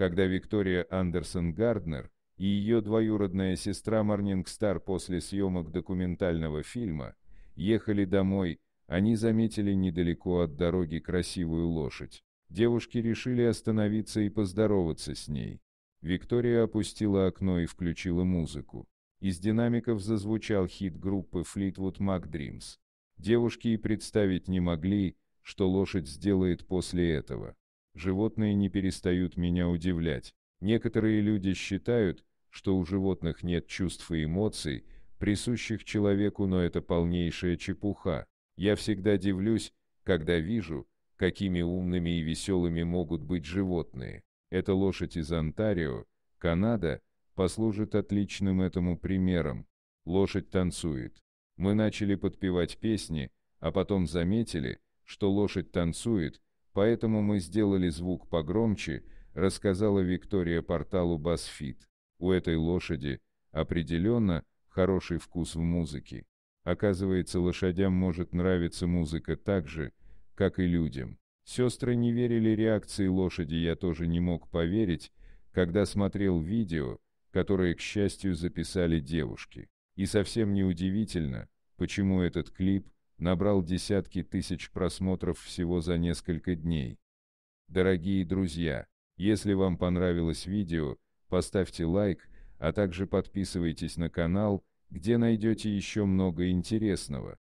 когда Виктория Андерсон Гарднер и ее двоюродная сестра Марнинг Стар после съемок документального фильма ехали домой, они заметили недалеко от дороги красивую лошадь. Девушки решили остановиться и поздороваться с ней. Виктория опустила окно и включила музыку. Из динамиков зазвучал хит группы Fleetwood Mac Dreams. Девушки и представить не могли, что лошадь сделает после этого. Животные не перестают меня удивлять. Некоторые люди считают, что у животных нет чувств и эмоций, присущих человеку, но это полнейшая чепуха. Я всегда дивлюсь, когда вижу, какими умными и веселыми могут быть животные. Эта лошадь из Онтарио, Канада, послужит отличным этому примером. Лошадь танцует. Мы начали подпевать песни, а потом заметили, что лошадь танцует, Поэтому мы сделали звук погромче, рассказала Виктория порталу BuzzFeed. У этой лошади, определенно, хороший вкус в музыке. Оказывается, лошадям может нравиться музыка так же, как и людям. Сестры не верили реакции лошади, я тоже не мог поверить, когда смотрел видео, которое, к счастью, записали девушки. И совсем не удивительно, почему этот клип набрал десятки тысяч просмотров всего за несколько дней. Дорогие друзья, если вам понравилось видео, поставьте лайк, а также подписывайтесь на канал, где найдете еще много интересного.